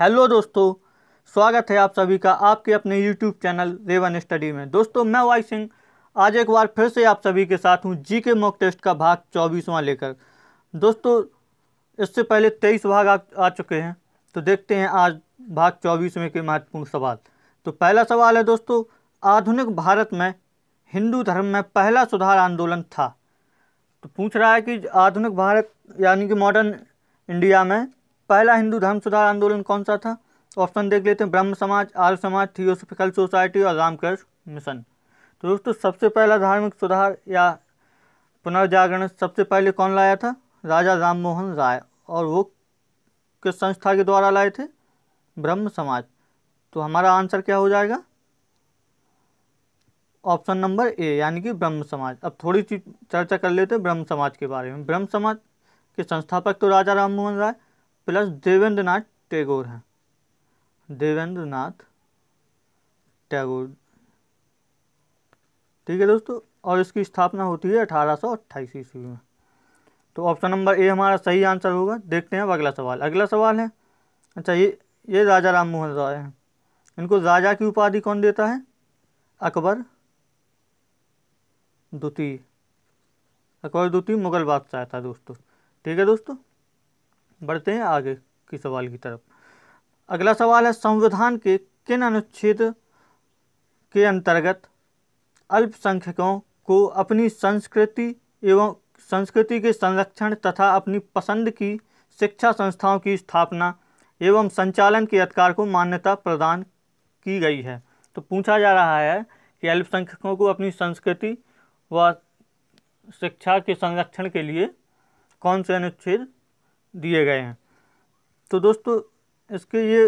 hello दोस्तों स्वागत है आप सभी का आपके अपने यूट्यूब चैनल रेवन स्टडी में दोस्तों मैं वाई सिंह आज एक बार फिर से आप सभी के साथ हूं जी के मॉक टेस्ट का भाग चौबीसवां लेकर दोस्तों इससे पहले तेईस भाग आ, आ चुके हैं तो देखते हैं आज भाग चौबीसवें के महत्वपूर्ण सवाल तो पहला सवाल है दोस्तों आधुनिक भारत में हिंदू धर्म में पहला सुधार आंदोलन था तो पूछ रहा है कि आधुनिक भारत यानी कि मॉडर्न इंडिया में पहला हिंदू धर्म सुधार आंदोलन कौन सा था तो ऑप्शन देख लेते हैं ब्रह्म समाज आर्य समाज थियोसोफिकल सोसाइटी और रामकृष्ण मिशन तो दोस्तों सबसे पहला धार्मिक सुधार या पुनर्जागरण सबसे पहले कौन लाया था राजा राम मोहन राय और वो किस संस्था के द्वारा लाए थे ब्रह्म समाज तो हमारा आंसर क्या हो जाएगा ऑप्शन नंबर ए यानी कि ब्रह्म समाज अब थोड़ी सी चर्चा कर लेते हैं ब्रह्म समाज के बारे में ब्रह्म समाज के संस्थापक तो राजा राम मोहन राय प्लस देवेंद्र नाथ टैगोर हैं देवेंद्र नाथ टैगोर ठीक है दोस्तों और इसकी स्थापना होती है अठारह सौ अट्ठाईस ईस्वी में तो ऑप्शन नंबर ए हमारा सही आंसर होगा देखते हैं अब अगला सवाल अगला सवाल है अच्छा ये ये राजा राम मोहन राय हैं इनको राजा की उपाधि कौन देता है अकबर द्वितीय अकबर द्वितीय मुगल बादशाह था दोस्तों ठीक है दोस्तों बढ़ते हैं आगे की सवाल की तरफ अगला सवाल है संविधान के किन अनुच्छेद के अंतर्गत अल्पसंख्यकों को अपनी संस्कृति एवं संस्कृति के संरक्षण तथा अपनी पसंद की शिक्षा संस्थाओं की स्थापना एवं संचालन के अधिकार को मान्यता प्रदान की गई है तो पूछा जा रहा है कि अल्पसंख्यकों को अपनी संस्कृति व शिक्षा के संरक्षण के लिए कौन से अनुच्छेद दिए गए हैं तो दोस्तों इसके ये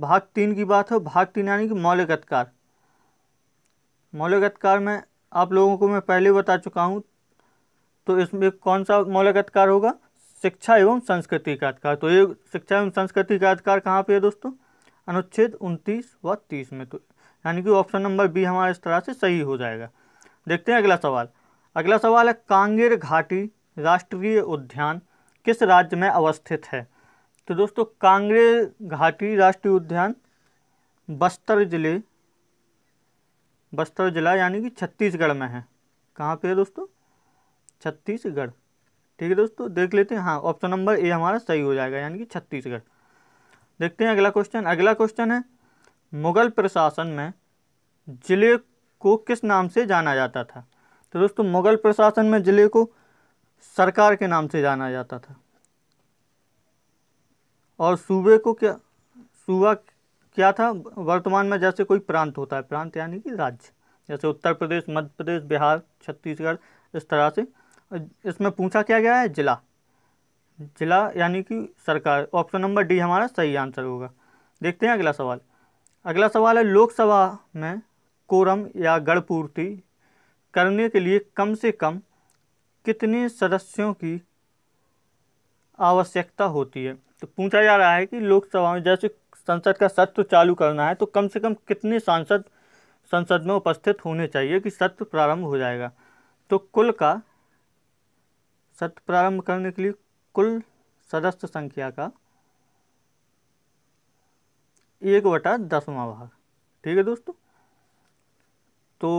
भाग तीन की बात है भाग तीन यानी कि मौलिक अधिकार मौलिक अधिकार में आप लोगों को मैं पहले बता चुका हूँ तो इसमें कौन सा मौलिक अधिकार होगा शिक्षा एवं संस्कृति का अधिकार तो ये शिक्षा एवं संस्कृति का अधिकार कहाँ पे है दोस्तों अनुच्छेद उनतीस व तीस में तो यानी कि ऑप्शन नंबर बी हमारे इस तरह से सही हो जाएगा देखते हैं अगला सवाल अगला सवाल है कांगेर घाटी राष्ट्रीय उद्यान किस राज्य में अवस्थित है तो दोस्तों कांगड़े घाटी राष्ट्रीय उद्यान बस्तर जिले बस्तर जिला यानी कि छत्तीसगढ़ में है कहाँ पे है दोस्तों छत्तीसगढ़ ठीक है दोस्तों देख लेते हैं हाँ ऑप्शन नंबर ए हमारा सही हो जाएगा यानी कि छत्तीसगढ़ देखते हैं अगला क्वेश्चन अगला क्वेश्चन है मुगल प्रशासन में ज़िले को किस नाम से जाना जाता था तो दोस्तों मुगल प्रशासन में ज़िले को सरकार के नाम से जाना जाता था और सूबे को क्या सूबा क्या था वर्तमान में जैसे कोई प्रांत होता है प्रांत यानी कि राज्य जैसे उत्तर प्रदेश मध्य प्रदेश बिहार छत्तीसगढ़ इस तरह से इसमें पूछा क्या गया है जिला जिला यानी कि सरकार ऑप्शन नंबर डी हमारा सही आंसर होगा देखते हैं अगला सवाल अगला सवाल है लोकसभा में कोरम या गढ़पूर्ति करने के लिए कम से कम कितने सदस्यों की आवश्यकता होती है तो पूछा जा रहा है कि लोकसभा में जैसे संसद का सत्र चालू करना है तो कम से कम कितने सांसद संसद में उपस्थित होने चाहिए कि सत्र प्रारंभ हो जाएगा तो कुल का सत्र प्रारंभ करने के लिए कुल सदस्य संख्या का एक बटा दसवा भाग ठीक है दोस्तों तो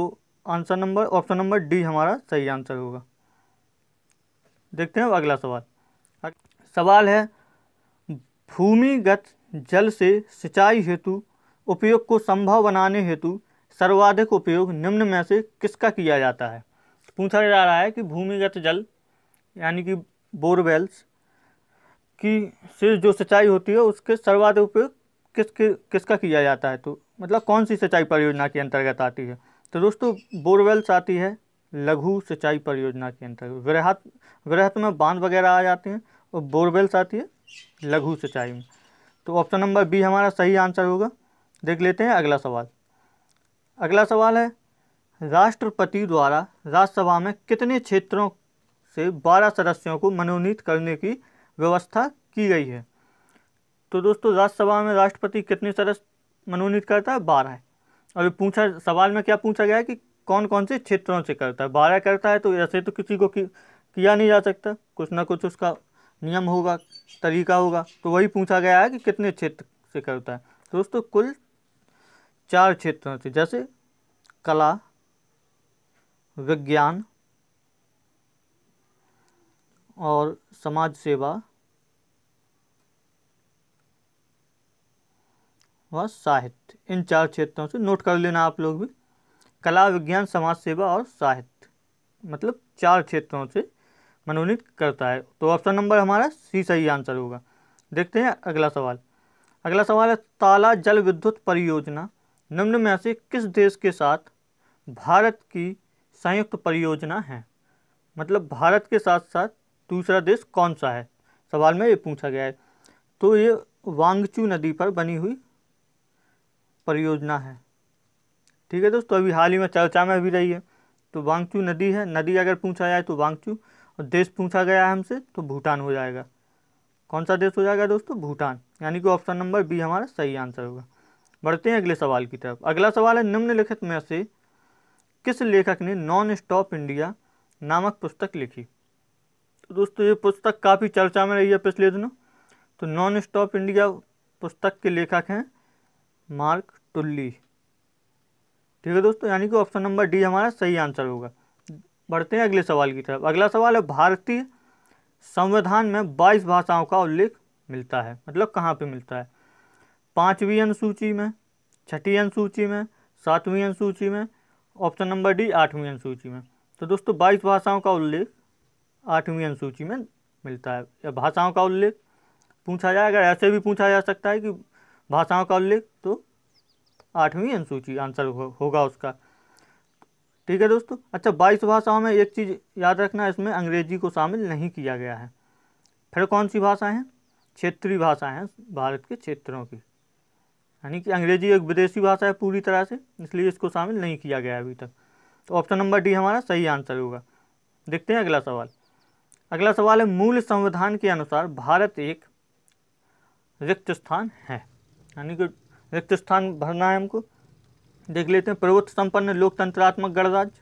answer number option number D हमारा सही आंसर होगा देखते हैं अगला सवाल सवाल है भूमिगत जल से सिंचाई हेतु उपयोग को संभव बनाने हेतु सर्वाधिक उपयोग निम्न में से किसका किया जाता है पूछा जा रहा है कि भूमिगत जल यानी कि बोरवेल्स की से जो सिंचाई होती है उसके सर्वाधिक उपयोग किसके किसका किया जाता है तो मतलब कौन सी सिंचाई परियोजना के अंतर्गत आती है तो दोस्तों बोरवेल्स आती है लघु सिंचाई परियोजना के अंतर्गत वृहत वृहत में बांध वगैरह आ जाते हैं और बोरवेल्स आती है लघु सिंचाई में तो ऑप्शन नंबर बी हमारा सही आंसर होगा देख लेते हैं अगला सवाल अगला सवाल है राष्ट्रपति द्वारा राज्यसभा में कितने क्षेत्रों से बारह सदस्यों को मनोनीत करने की व्यवस्था की गई है तो दोस्तों राज्यसभा में राष्ट्रपति कितने सदस्य मनोनीत करता है बारह और पूछा सवाल में क्या पूछा गया है कि कौन कौन से क्षेत्रों से करता है बारह करता है तो ऐसे तो किसी को किया नहीं जा सकता कुछ ना कुछ उसका नियम होगा तरीका होगा तो वही पूछा गया है कि कितने क्षेत्र से करता है तो दोस्तों कुल चार क्षेत्रों से जैसे कला विज्ञान और समाज सेवा व साहित्य इन चार क्षेत्रों से नोट कर लेना आप लोग भी कला विज्ञान समाज सेवा और साहित्य मतलब चार क्षेत्रों से मनोनीत करता है तो ऑप्शन नंबर हमारा सी सही आंसर होगा देखते हैं अगला सवाल अगला सवाल है ताला जल विद्युत परियोजना निम्न में से किस देश के साथ भारत की संयुक्त परियोजना है मतलब भारत के साथ साथ दूसरा देश कौन सा है सवाल में ये पूछा गया है तो ये वांगचू नदी पर बनी हुई परियोजना है ठीक है दोस्तों अभी हाल ही में चर्चा में भी रही है तो वांगचू नदी है नदी अगर पूछा जाए तो वांगचू और देश पूछा गया है हमसे तो भूटान हो जाएगा कौन सा देश हो जाएगा दोस्तों भूटान यानी कि ऑप्शन नंबर बी हमारा सही आंसर होगा बढ़ते हैं अगले सवाल की तरफ अगला सवाल है निम्नलिखित में से किस लेखक ने नॉन स्टॉप इंडिया नामक पुस्तक लिखी तो दोस्तों ये पुस्तक काफ़ी चर्चा में रही है पिछले दिनों तो नॉन स्टॉप इंडिया पुस्तक के लेखक हैं मार्क टुल्ली ठीक है दोस्तों यानी कि ऑप्शन नंबर डी हमारा सही आंसर होगा बढ़ते हैं अगले सवाल की तरफ अगला सवाल है भारतीय संविधान में बाईस भाषाओं का उल्लेख मिलता है मतलब कहाँ पे मिलता है पाँचवीं अनुसूची में छठी अनुसूची में सातवीं अनुसूची में ऑप्शन नंबर डी आठवीं अनुसूची में तो दोस्तों बाईस भाषाओं का उल्लेख आठवीं अनुसूची में मिलता है या भाषाओं का उल्लेख पूछा जाए अगर ऐसे भी पूछा जा सकता है कि भाषाओं का उल्लेख तो आठवीं अनुसूची आंसर हो, होगा उसका ठीक है दोस्तों अच्छा बाईस भाषाओं में एक चीज़ याद रखना इसमें अंग्रेजी को शामिल नहीं किया गया है फिर कौन सी भाषाएं हैं क्षेत्रीय भाषाएं हैं भारत के क्षेत्रों की यानी कि अंग्रेजी एक विदेशी भाषा है पूरी तरह से इसलिए इसको शामिल नहीं किया गया अभी तक तो ऑप्शन नंबर डी हमारा सही आंसर होगा देखते हैं अगला सवाल अगला सवाल है मूल संविधान के अनुसार भारत एक रिक्त स्थान है यानी कि रिक्त स्थान भरना है हमको देख लेते हैं प्रभुत्व संपन्न लोकतंत्रात्मक गणराज्य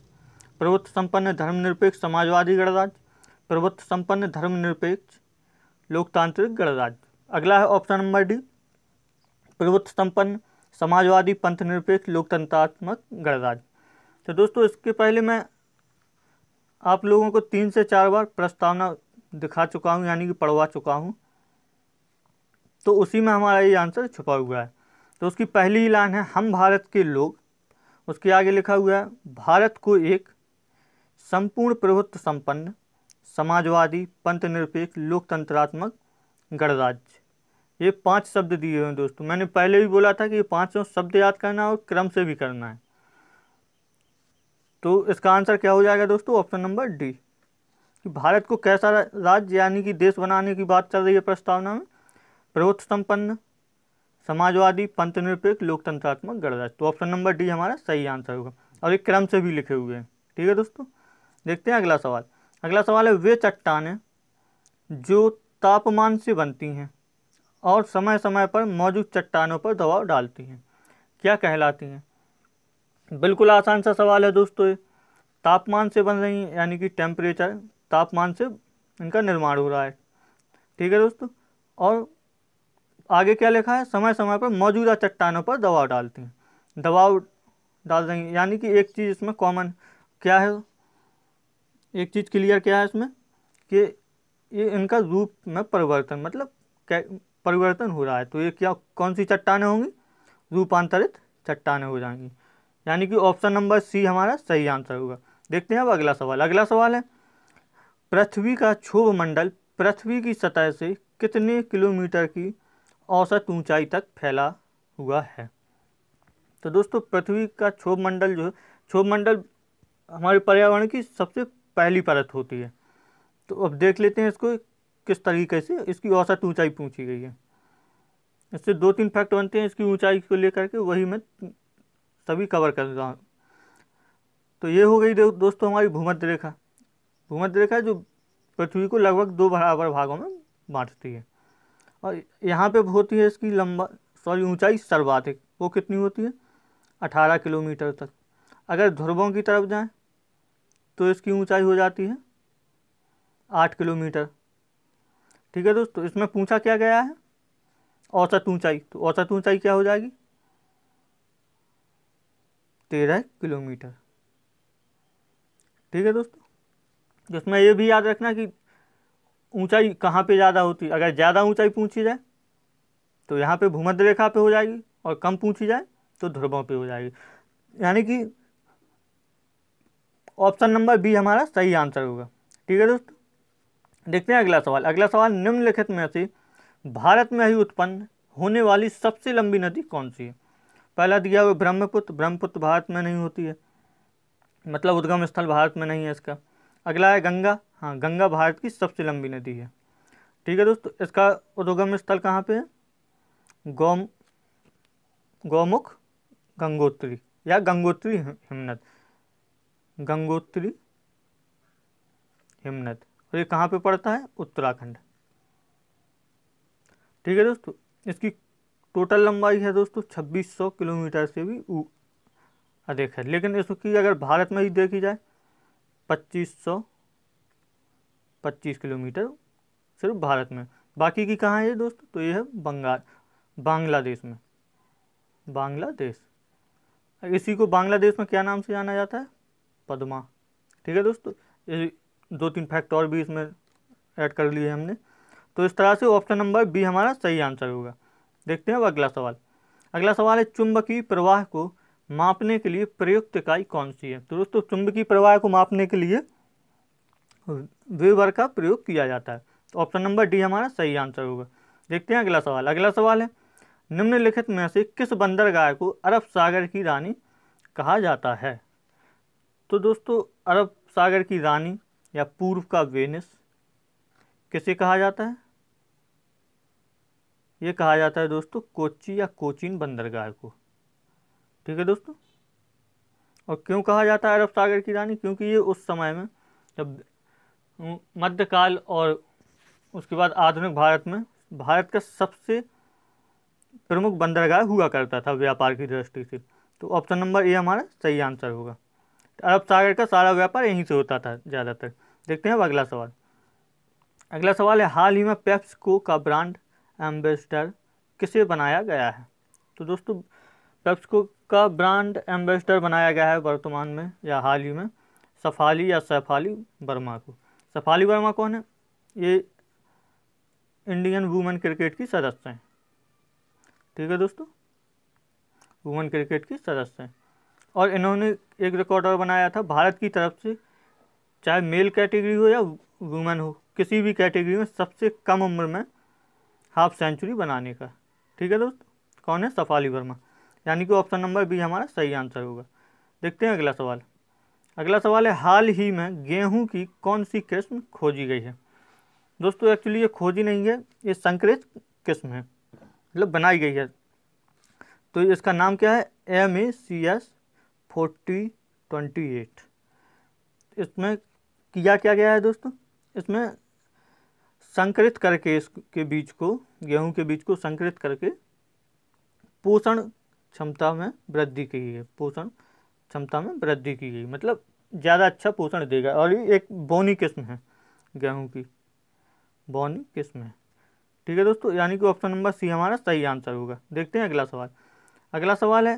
प्रभुत्व संपन्न धर्मनिरपेक्ष समाजवादी गणराज्य प्रभुत्व संपन्न धर्मनिरपेक्ष लोकतांत्रिक गणराज्य अगला है ऑप्शन नंबर डी प्रभुत्व संपन्न समाजवादी पंथ निरपेक्ष लोकतंत्रात्मक गणराज्य तो दोस्तों इसके पहले मैं आप लोगों को तीन से चार बार प्रस्तावना दिखा चुका हूँ यानी कि पढ़वा चुका हूँ तो उसी में हमारा ये आंसर छुपा हुआ है तो उसकी पहली ही लाइन है हम भारत के लोग उसके आगे लिखा हुआ है भारत को एक संपूर्ण प्रभुत्व संपन्न समाजवादी पंथ निरपेक्ष लोकतंत्रात्मक गणराज्य ये पांच शब्द दिए हुए हैं दोस्तों मैंने पहले भी बोला था कि ये पांचों शब्द याद करना और क्रम से भी करना है तो इसका आंसर क्या हो जाएगा दोस्तों ऑप्शन नंबर डी कि भारत को कैसा राज्य यानी कि देश बनाने की बात चल रही है प्रस्तावना में प्रभुत्व संपन्न समाजवादी पंथनिरपेक्ष लोकतंत्रात्मक गणराज्य तो ऑप्शन नंबर डी हमारा सही आंसर होगा और एक क्रम से भी लिखे हुए हैं ठीक है दोस्तों देखते हैं अगला सवाल अगला सवाल है वे चट्टानें जो तापमान से बनती हैं और समय समय पर मौजूद चट्टानों पर दबाव डालती हैं क्या कहलाती हैं बिल्कुल आसान सा सवाल है दोस्तों ये तापमान से बन रही यानी कि टेम्परेचर तापमान से इनका निर्माण हो रहा है ठीक है दोस्तों और आगे क्या लिखा है समय समय पर मौजूदा चट्टानों पर दबाव डालते हैं दबाव डाल देंगे यानी कि एक चीज़ इसमें कॉमन क्या है एक चीज़ क्लियर क्या है इसमें कि ये इनका रूप में परिवर्तन मतलब परिवर्तन हो रहा है तो ये क्या कौन सी चट्टानें होंगी रूपांतरित चट्टानें हो जाएंगी यानी कि ऑप्शन नंबर सी हमारा सही आंसर होगा देखते हैं अब अगला सवाल अगला सवाल है पृथ्वी का क्षोभ मंडल पृथ्वी की सतह से कितने किलोमीटर की औसत ऊंचाई तक फैला हुआ है तो दोस्तों पृथ्वी का क्षोभ मंडल जो है क्षोभ मंडल हमारे पर्यावरण की सबसे पहली परत होती है तो अब देख लेते हैं इसको किस तरीके से इसकी औसत ऊंचाई पूछी गई है इससे दो तीन फैक्ट बनते हैं इसकी ऊंचाई को लेकर के वही मैं सभी कवर कर रहा हूँ तो ये हो गई दोस्तों हमारी भूमध्य रेखा भूमध्य रेखा जो पृथ्वी को लगभग दो बराबर भागों में बांटती है और यहाँ पे होती है इसकी लंबा सॉरी ऊंचाई सर्वाधिक वो कितनी होती है अठारह किलोमीटर तक अगर ध्रुवों की तरफ जाएं तो इसकी ऊंचाई हो जाती है आठ किलोमीटर ठीक है दोस्तों इसमें पूछा क्या गया है औसत ऊंचाई तो औसत ऊंचाई क्या हो जाएगी तेरह किलोमीटर ठीक है दोस्तों इसमें ये भी याद रखना कि ऊंचाई कहाँ पे ज़्यादा होती अगर ज़्यादा ऊंचाई पूछी जाए तो यहाँ पे भूमध्य रेखा पे हो जाएगी और कम पूछी जाए तो ध्रुवों पे हो जाएगी यानी कि ऑप्शन नंबर बी हमारा सही आंसर होगा ठीक है दोस्तों देखते हैं अगला सवाल अगला सवाल निम्नलिखित में से भारत में ही उत्पन्न होने वाली सबसे लंबी नदी कौन सी है पहला दिया हुआ ब्रह्मपुत्र ब्रह्मपुत्र भारत में नहीं होती है मतलब उद्गम स्थल भारत में नहीं है इसका अगला है गंगा हाँ गंगा भारत की सबसे लंबी नदी है ठीक है दोस्तों इसका उद्गम स्थल कहाँ पे है गौम गौमुख गंगोत्री या गंगोत्री हिमनद गंगोत्री हिमनद और ये कहाँ पे पड़ता है उत्तराखंड ठीक है दोस्तों इसकी टोटल लंबाई है दोस्तों 2600 किलोमीटर से भी अधिक है लेकिन इसकी अगर भारत में ही देखी जाए 2500 पच्चीस किलोमीटर सिर्फ भारत में बाकी की कहाँ है दोस्तों तो ये है बंगाल बांग्लादेश में बांग्लादेश इसी को बांग्लादेश में क्या नाम से जाना जाता है पदमा ठीक है दोस्तों दो तीन फैक्ट और भी इसमें ऐड कर लिए हमने तो इस तरह से ऑप्शन नंबर बी हमारा सही आंसर होगा देखते हैं अब अगला सवाल अगला सवाल है चुंबकीय प्रवाह को मापने के लिए प्रयुक्त इकाई कौन सी है तो दोस्तों चुंबकीय प्रवाह को मापने के लिए विवर का प्रयोग किया जाता है तो ऑप्शन नंबर डी हमारा सही आंसर होगा देखते हैं अगला सवाल अगला सवाल है निम्नलिखित में से किस बंदरगाह को अरब सागर की रानी कहा जाता है तो दोस्तों अरब सागर की रानी या पूर्व का वेनिस किसे कहा जाता है ये कहा जाता है दोस्तों कोची या कोचिन बंदरगाह को ठीक है दोस्तों और क्यों कहा जाता है अरब सागर की रानी क्योंकि ये उस समय में जब मध्यकाल और उसके बाद आधुनिक भारत में भारत का सबसे प्रमुख बंदरगाह हुआ करता था व्यापार की दृष्टि से तो ऑप्शन नंबर ए हमारा सही आंसर होगा अरब सागर का सारा व्यापार यहीं से होता था ज़्यादातर देखते हैं अब अगला सवाल अगला सवाल है हाल ही में पेप्सको का ब्रांड एम्बेसडर किसे बनाया गया है तो दोस्तों पेप्सको का ब्रांड एम्बेसडर बनाया गया है वर्तमान में या हाल ही में सफाली या सैफाली वर्मा को सफाली वर्मा कौन है ये इंडियन वुमेन क्रिकेट की सदस्य हैं ठीक है दोस्तों वुमेन क्रिकेट की सदस्य हैं और इन्होंने एक रिकॉर्ड और बनाया था भारत की तरफ से चाहे मेल कैटेगरी हो या वुमेन हो किसी भी कैटेगरी में सबसे कम उम्र में हाफ सेंचुरी बनाने का ठीक है दोस्तों कौन है सफाली वर्मा यानी कि ऑप्शन नंबर बी हमारा सही आंसर होगा देखते हैं अगला सवाल अगला सवाल है हाल ही में गेहूं की कौन सी किस्म खोजी गई है दोस्तों एक्चुअली ये खोजी नहीं है ये संकरित किस्म है मतलब बनाई गई है तो इसका नाम क्या है M A C S forty twenty eight इसमें किया क्या गया है दोस्तों इसमें संकरित करके इसके बीज को गेहूं के बीज को संकरित करके पोषण क्षमता में वृद्धि की है पोषण क्षमता में वृद्धि की गई मतलब ज़्यादा अच्छा पोषण देगा और ये एक बोनी किस्म है गेहूँ की बोनी किस्म है ठीक है दोस्तों यानी कि ऑप्शन नंबर सी हमारा सही आंसर होगा देखते हैं अगला सवाल अगला सवाल है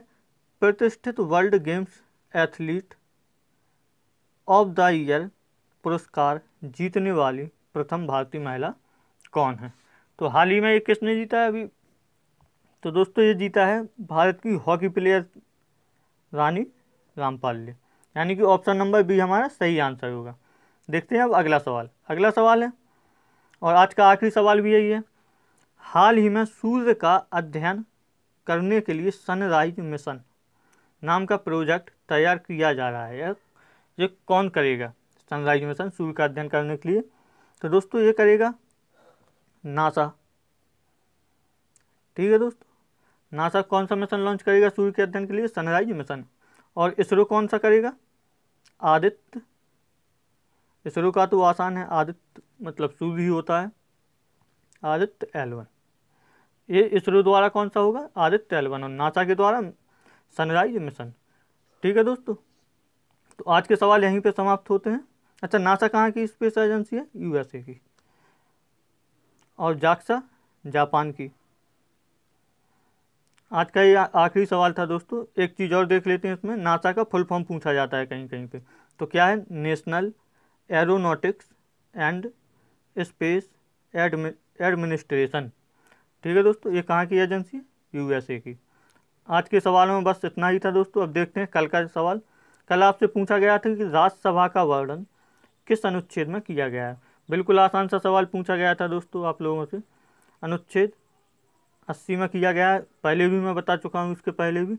प्रतिष्ठित world games athlete of the year पुरस्कार जीतने वाली प्रथम भारतीय महिला कौन है तो हाल ही में ये किसने जीता है अभी तो दोस्तों ये जीता है भारत की हॉकी प्लेयर रानी रामपाल्य यानी कि ऑप्शन नंबर बी हमारा सही आंसर होगा देखते हैं अब अगला सवाल अगला सवाल है और आज का आखिरी सवाल भी यही है हाल ही में सूर्य का अध्ययन करने के लिए सनराइज मिशन नाम का प्रोजेक्ट तैयार किया जा रहा है ये कौन करेगा सनराइज मिशन सूर्य का अध्ययन करने के लिए तो दोस्तों ये करेगा नासा ठीक है दोस्तों नासा कौन सा मिशन लॉन्च करेगा सूर्य के अध्ययन के लिए सनराइज मिशन और इसरो कौन सा करेगा आदित्य इसरो का तो आसान है आदित्य मतलब सूर्य ही होता है आदित्य एलवन ये इसरो द्वारा कौन सा होगा आदित्य एलवन और नासा के द्वारा सनराइज मिशन ठीक है दोस्तों तो आज के सवाल यहीं पे समाप्त होते हैं अच्छा नासा कहाँ की स्पेस एजेंसी है यूएसए की और जाक्सा जापान की आज का ये आखिरी सवाल था दोस्तों एक चीज़ और देख लेते हैं इसमें नासा का फुल फॉर्म पूछा जाता है कहीं कहीं पे तो क्या है national aeronautics and space administration ठीक है दोस्तों ये कहाँ की एजेंसी यूएसए की आज के सवाल में बस इतना ही था दोस्तों अब देखते हैं कल का सवाल कल आपसे पूछा गया था कि राज्यसभा का वर्णन किस अनुच्छेद में किया गया है बिल्कुल आसान सा सवाल पूछा गया था दोस्तों आप लोगों से अनुच्छेद अस्सी में किया गया है पहले भी मैं बता चुका हूँ इसके पहले भी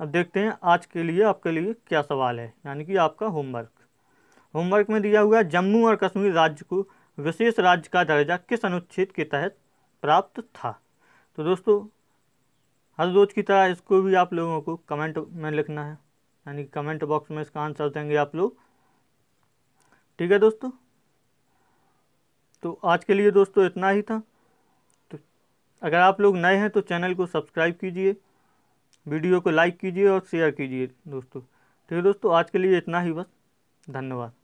अब देखते हैं आज के लिए आपके लिए क्या सवाल है यानी कि आपका होमवर्क होमवर्क में दिया हुआ है जम्मू और कश्मीर राज्य को विशेष राज्य का दर्जा किस अनुच्छेद के तहत प्राप्त था तो दोस्तों हर रोज़ की तरह इसको भी आप लोगों को कमेंट में लिखना है यानी कमेंट बॉक्स में इसका आंसर देंगे आप लोग ठीक है दोस्तों तो आज के लिए दोस्तों इतना ही था अगर आप लोग नए हैं तो चैनल को सब्सक्राइब कीजिए वीडियो को लाइक कीजिए और शेयर कीजिए दोस्तों ठीक तो है दोस्तों आज के लिए इतना ही बस धन्यवाद